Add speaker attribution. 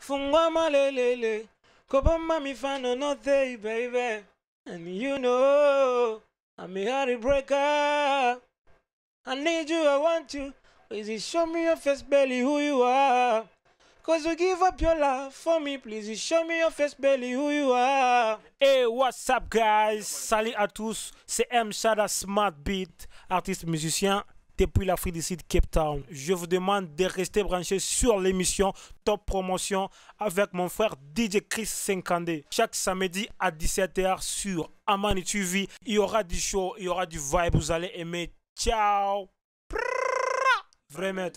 Speaker 1: Fungwa malelele. Koboma mi fano no they, baby. And you know, I'm a heartbreaker. I need you, I want you. Please show me your face, belly, who you are. Cause you give up your love for me, please show me your face, belly, who you are. Hey, what's up,
Speaker 2: guys? Salut à tous, c'est M. Shada Smart Beat, artiste musicien depuis l'Afrique du Sud, Cape Town. Je vous demande de rester branché sur l'émission Top Promotion avec mon frère DJ Chris 50 Chaque samedi à 17h sur Amani TV, il y aura du show, il y aura du vibe, vous allez aimer. Ciao Vraiment.